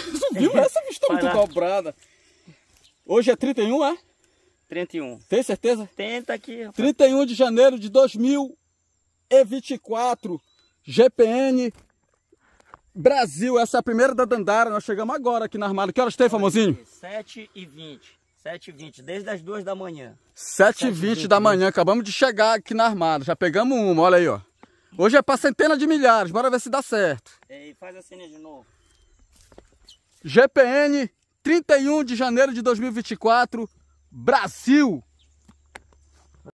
Você viu? Essa bicho tá muito cobrada. Hoje é 31, é? 31. Tem certeza? Tenta aqui. Rapaz. 31 de janeiro de 2024. GPN Brasil. Essa é a primeira da Dandara. Nós chegamos agora aqui na Armada. Que horas tem, famosinho? 7 e 20. 7h20, desde as 2 da manhã. 7h20 da manhã, acabamos de chegar aqui na armada. Já pegamos uma, olha aí, ó. Hoje é pra centenas de milhares, bora ver se dá certo. E faz a cena de novo. GPN, 31 de janeiro de 2024, Brasil!